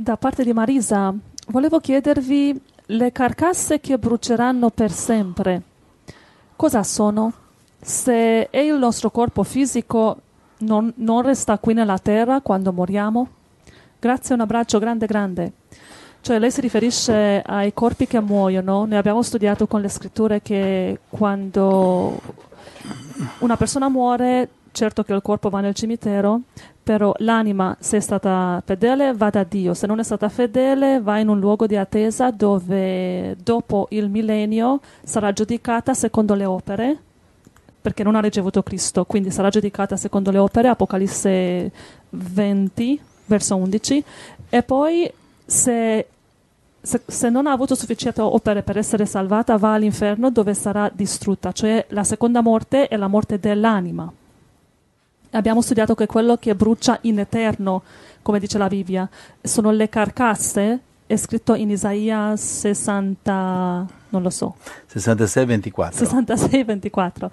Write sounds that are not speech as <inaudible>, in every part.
da parte di Marisa, volevo chiedervi le carcasse che bruceranno per sempre. Cosa sono? Se è il nostro corpo fisico, non, non resta qui nella terra quando moriamo? Grazie, un abbraccio grande, grande. Cioè, lei si riferisce ai corpi che muoiono. Ne abbiamo studiato con le scritture che quando una persona muore, certo che il corpo va nel cimitero, però l'anima, se è stata fedele, va da Dio, se non è stata fedele, va in un luogo di attesa dove dopo il millennio sarà giudicata secondo le opere, perché non ha ricevuto Cristo, quindi sarà giudicata secondo le opere, Apocalisse 20, verso 11, e poi se, se, se non ha avuto sufficiente opere per essere salvata, va all'inferno dove sarà distrutta, cioè la seconda morte è la morte dell'anima abbiamo studiato che quello che brucia in eterno, come dice la Bibbia, sono le carcasse, è scritto in Isaia 60, non lo so. 66, 24. 66, 24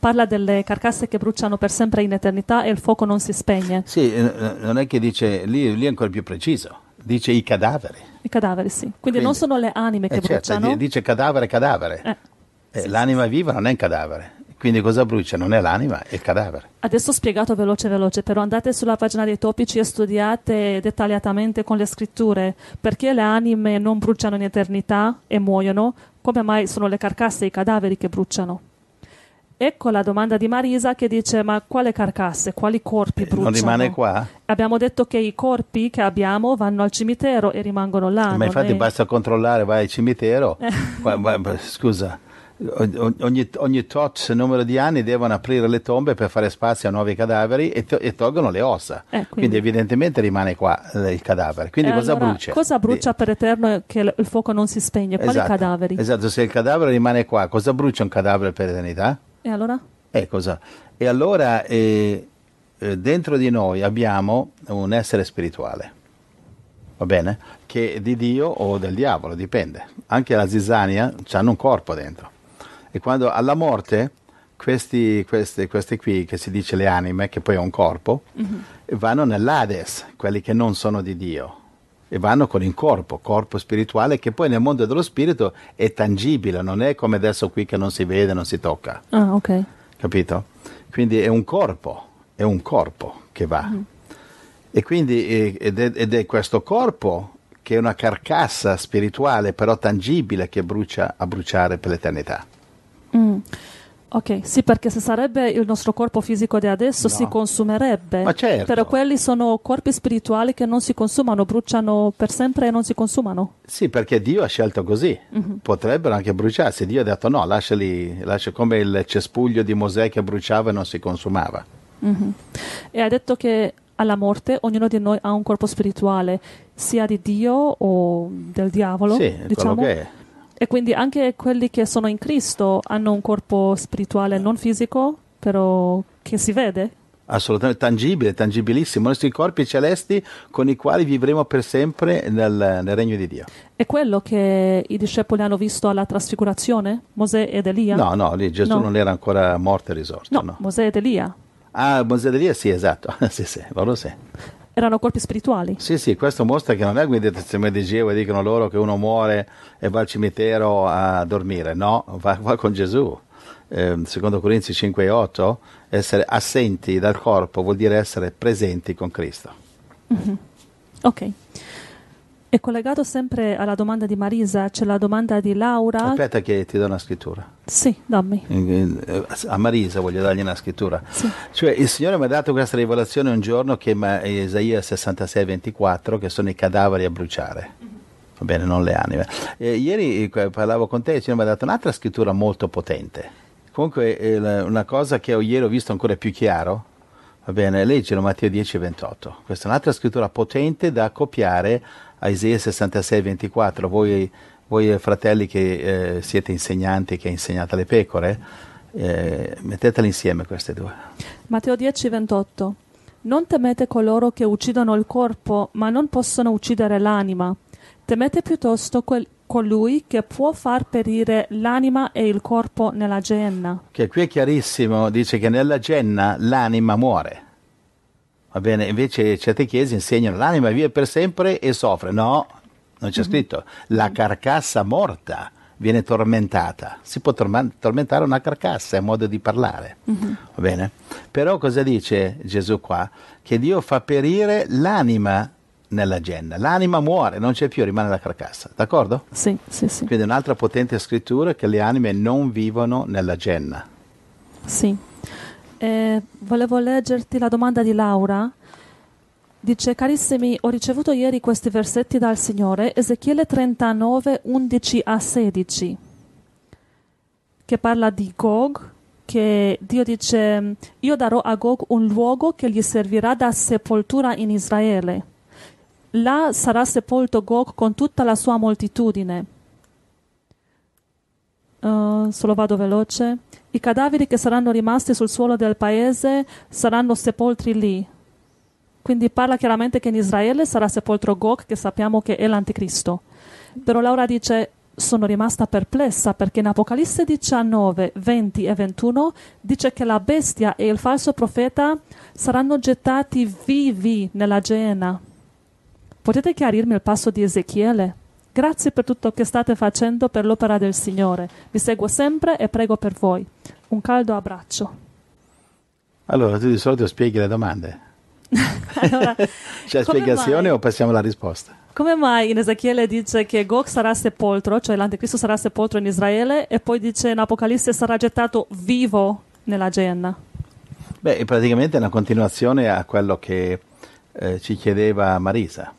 parla delle carcasse che bruciano per sempre in eternità e il fuoco non si spegne. Sì, eh, eh, non è che dice, lì, lì è ancora più preciso, dice i cadaveri. I cadaveri, sì. Quindi, Quindi non sono le anime che eh, certo, bruciano. Certo, dice cadavere, cadavere. Eh, eh, sì, l'anima sì. viva non è un cadavere. Quindi cosa brucia? Non è l'anima, è il cadavere. Adesso ho spiegato veloce veloce, però andate sulla pagina dei topici e studiate dettagliatamente con le scritture perché le anime non bruciano in eternità e muoiono, come mai sono le carcasse e i cadaveri che bruciano. Ecco la domanda di Marisa che dice: Ma quale carcasse, quali corpi eh, bruciano? Non rimane qua? Abbiamo detto che i corpi che abbiamo vanno al cimitero e rimangono là. Ma infatti è... basta controllare, vai al cimitero. <laughs> scusa, ogni, ogni tot numero di anni devono aprire le tombe per fare spazio a nuovi cadaveri e, to- e tolgono le ossa. Eh, quindi. quindi. evidentemente rimane qua eh, il cadavere. Quindi eh, cosa allora, brucia? Cosa brucia per eterno che il fuoco non si spegne? Quali esatto, cadaveri? Esatto, se il cadavere rimane qua, cosa brucia un cadavere per eternità? E allora? Eh, e allora eh, dentro di noi abbiamo un essere spirituale va bene? Che è di Dio o del diavolo, dipende. Anche la zizzania hanno un corpo dentro. E quando alla morte, questi, queste, queste, qui, che si dice le anime, che poi è un corpo, mm-hmm. vanno nell'Ades, quelli che non sono di Dio, e vanno con il corpo, corpo spirituale, che poi nel mondo dello spirito è tangibile, non è come adesso qui che non si vede, non si tocca. Ah, ok. Capito? Quindi è un corpo, è un corpo che va. Mm-hmm. E quindi, ed è, ed è questo corpo che è una carcassa spirituale, però tangibile, che brucia a bruciare per l'eternità. Mm. Ok, sì, perché se sarebbe il nostro corpo fisico di adesso no. si consumerebbe. Ma certo. Però quelli sono corpi spirituali che non si consumano, bruciano per sempre e non si consumano. Sì, perché Dio ha scelto così. Mm-hmm. Potrebbero anche bruciarsi. Dio ha detto no, lasciali, lascia come il cespuglio di Mosè che bruciava e non si consumava. Mm-hmm. E ha detto che alla morte ognuno di noi ha un corpo spirituale, sia di Dio o del diavolo. Sì, diciamo. che è e quindi anche quelli che sono in Cristo hanno un corpo spirituale non fisico, però che si vede. Assolutamente tangibile, tangibilissimo, i nostri corpi celesti con i quali vivremo per sempre nel, nel, regno di Dio. È quello che i discepoli hanno visto alla trasfigurazione, Mosè ed Elia? No, no, lì Gesù no. non era ancora morto e risorto. No, no. Mosè ed Elia. Ah, Mosè ed Elia, sì, esatto, <laughs> sì, sì, loro sì erano colpi spirituali. Sì, sì, questo mostra che non è guidazione di Geo e dicono loro che uno muore e va al cimitero a dormire, no, va, va con Gesù. Eh, secondo Corinzi 5 8, essere assenti dal corpo vuol dire essere presenti con Cristo. Mm-hmm. Ok. E collegato sempre alla domanda di Marisa, c'è la domanda di Laura. Aspetta che ti do una scrittura. Sì, dammi. Eh, a Marisa voglio dargli una scrittura. Sì. Cioè, il Signore mi ha dato questa rivelazione un giorno che è Isaia 66, 24, che sono i cadaveri a bruciare. Va bene, non le anime. E eh, ieri eh, parlavo con te e il Signore mi ha dato un'altra scrittura molto potente. Comunque, una cosa che ho ieri ho visto ancora più chiaro Va bene, leggilo Matteo 10, 28. Questa è un'altra scrittura potente da copiare a Isaia 66, 24. Voi, voi fratelli che eh, siete insegnanti, che insegnate alle pecore, eh, mettetele insieme queste due. Matteo 10, 28. Non temete coloro che uccidono il corpo, ma non possono uccidere l'anima. Temete piuttosto quel, colui che può far perire l'anima e il corpo nella genna. Che qui è chiarissimo, dice che nella genna l'anima muore. Va bene, invece certe chiese insegnano l'anima vive per sempre e soffre. No, non c'è mm-hmm. scritto. La carcassa morta viene tormentata. Si può tormentare una carcassa, è un modo di parlare. Mm-hmm. Va bene? Però cosa dice Gesù qua? Che Dio fa perire l'anima nella Genna. L'anima muore, non c'è più, rimane la carcassa, d'accordo? Sì, sì, sì. Quindi un'altra potente scrittura è che le anime non vivono nella Genna. Sì. Eh, volevo leggerti la domanda di Laura. Dice, carissimi, ho ricevuto ieri questi versetti dal Signore, Ezechiele 39, 11 a 16, che parla di Gog, che Dio dice, io darò a Gog un luogo che gli servirà da sepoltura in Israele là sarà sepolto Gog con tutta la sua moltitudine. Uh, eh, solo vado veloce. I cadaveri che saranno rimasti sul suolo del paese saranno sepolti lì. Quindi parla chiaramente che in Israele sarà sepolto Gog, che sappiamo che è l'anticristo. Però Laura dice: Sono rimasta perplessa perché in Apocalisse 19, 20 e 21 dice che la bestia e il falso profeta saranno gettati vivi nella Gena. Potete chiarirmi il passo di Ezechiele? Grazie per tutto che state facendo per l'opera del Signore. Vi seguo sempre e prego per voi. Un caldo abbraccio. Allora, tu di solito spieghi le domande. <laughs> allora, C'è spiegazione mai, o passiamo alla risposta? Come mai in Ezechiele dice che Gog sarà sepolto, cioè l'anticristo sarà sepolto in Israele, e poi dice in Apocalisse sarà gettato vivo nella Genna? Beh, è praticamente una continuazione a quello che eh, ci chiedeva Marisa.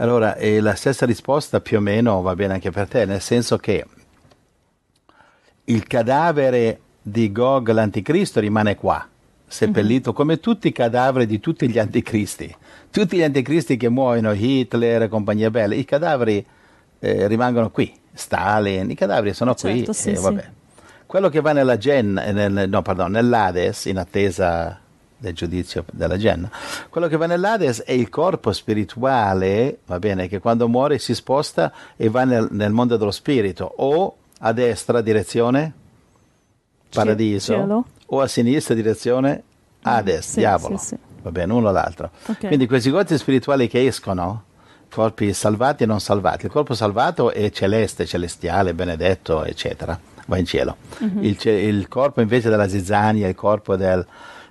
Allora, eh, la stessa risposta più o meno va bene anche per te, nel senso che il cadavere di Gog l'anticristo rimane qua, seppellito, mm-hmm. come tutti i cadaveri di tutti gli anticristi. Tutti gli anticristi che muoiono, Hitler e compagnia bella, i cadaveri eh, rimangono qui, Stalin, i cadaveri sono certo, qui. Sì, eh, sì. Quello che va nella Gen, nel, no, pardon, nell'Ades in attesa del giudizio della Genna. Quello che va nell'Ades è il corpo spirituale, va bene, che quando muore si sposta e va nel, nel mondo dello spirito, o a destra direzione paradiso, Cielo. o a sinistra direzione Hades, sì, diavolo. Sì, sì. Va bene, uno o l'altro. Okay. Quindi questi corpi spirituali che escono, corpi salvati e non salvati, il corpo salvato è celeste, celestiale, benedetto, eccetera, va in cielo. Mm-hmm. Il, il corpo invece della zizzania, il corpo del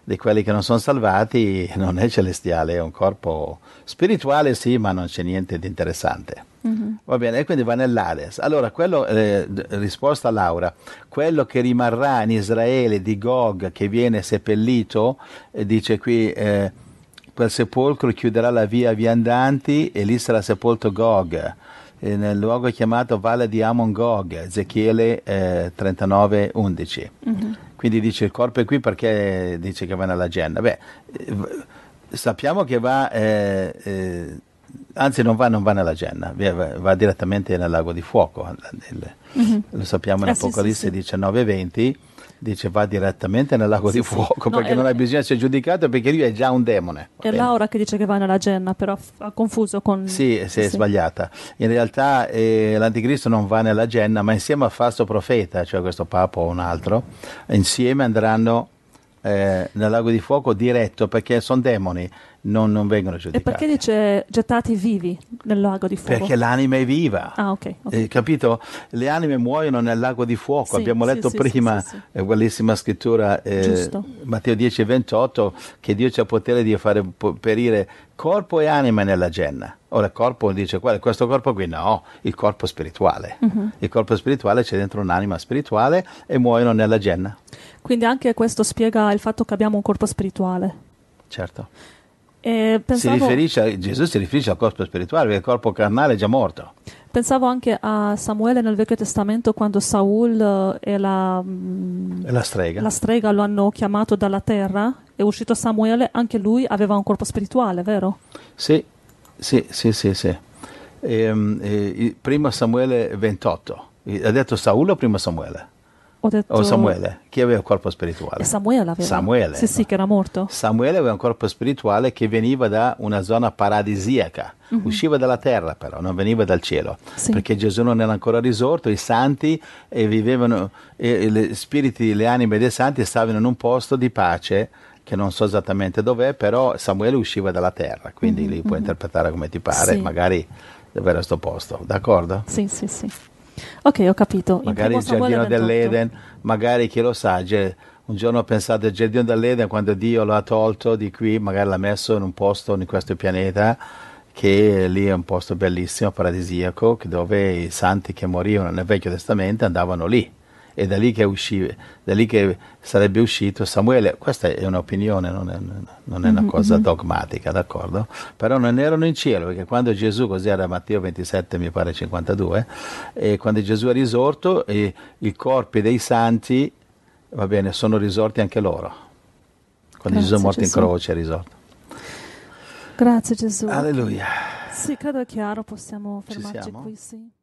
di quelli che non sono salvati non è celestiale, è un corpo spirituale sì, ma non c'è niente di interessante. Mm-hmm. Va bene, e quindi va nell'Ades. Allora, quello, eh, risposta a Laura, quello che rimarrà in Israele di Gog che viene seppellito, eh, dice qui... Eh, quel sepolcro chiuderà la via viandanti e lì sarà sepolto Gog eh, nel luogo chiamato Valle di Amon Gog, Ezechiele eh, 39, 11. mm Quindi dice il corpo è qui perché dice che va nella genna. Beh, eh, sappiamo che va, eh, eh, anzi non va, non va nella genna, va, va, direttamente nel lago di fuoco, nel, mm-hmm. lo sappiamo in ah, Apocalisse sì, sì, sì. 19, Dice va direttamente nel lago sì, di fuoco no, perché non hai bisogno di essere giudicato perché lui è già un demone. È Laura che dice che va nella Genna, però ha confuso con... Sì, si sì, è sbagliata. In realtà eh, l'anticristo non va nella Genna, ma insieme al falso profeta, cioè questo papa o un altro, insieme andranno eh, nel lago di fuoco diretto perché sono demoni non, non, vengono giudicati. E perché dice gettati vivi nel lago di fuoco? Perché l'anima è viva. Ah, ok. okay. Eh, capito? Le anime muoiono nel lago di fuoco. Sì, Abbiamo letto sì, prima sì, eh, bellissima scrittura eh, Matteo 10, 28, che Dio ha potere di fare perire corpo e anima nella genna. Ora, corpo dice questo corpo qui no, il corpo spirituale. Uh-huh. Il corpo spirituale c'è dentro un'anima spirituale e muoiono nella genna. Quindi anche questo spiega il fatto che abbiamo un corpo spirituale. Certo. Eh, pensavo... si a, Gesù si riferisce al corpo spirituale, perché il corpo carnale è già morto. Pensavo anche a Samuele nel Vecchio Testamento quando Saul eh, e la, mm, e la, strega. la strega lo hanno chiamato dalla terra, è uscito Samuele, anche lui aveva un corpo spirituale, vero? Sì, sì, sì, sì. sì. E, ehm, e, eh, prima Samuele 28, ha detto Saul o prima Samuele? Ho detto... O oh, Samuele, chi aveva il corpo spirituale? Eh, Samuele aveva. Samuele. Sì, no? sì, che era morto. Samuele aveva un corpo spirituale che veniva da una zona paradisiaca, mm-hmm. usciva dalla terra però, non veniva dal cielo, sì. perché Gesù non era ancora risorto, i santi e eh, vivevano, eh, e, gli spiriti, le anime dei santi stavano in un posto di pace che non so esattamente dov'è, però Samuele usciva dalla terra, quindi mm-hmm. li puoi mhm. interpretare come ti pare, sì. magari dove era sto posto, d'accordo? Sì, sì, sì. Ok, ho capito. Magari il giardino dell'Eden, magari chi lo sa, un giorno ho pensato al giardino dell'Eden quando Dio lo ha tolto di qui, magari l'ha messo in un posto in questo pianeta che lì è un posto bellissimo, paradisiaco, dove i santi che morivano nel Vecchio Testamento andavano lì e da lì che, uscì, da lì che sarebbe uscito Samuele. Questa è un'opinione, non è, non è una mm-hmm, cosa mm-hmm. dogmatica, d'accordo? Però non erano in cielo, perché quando Gesù, così era Matteo 27, mi pare 52, e quando Gesù è risorto, i corpi dei santi, va bene, sono risorti anche loro. Quando Grazie Gesù è morto Gesù. in croce è risorto. Grazie Gesù. Alleluia. Sì, credo chiaro, possiamo fermarci qui, sì.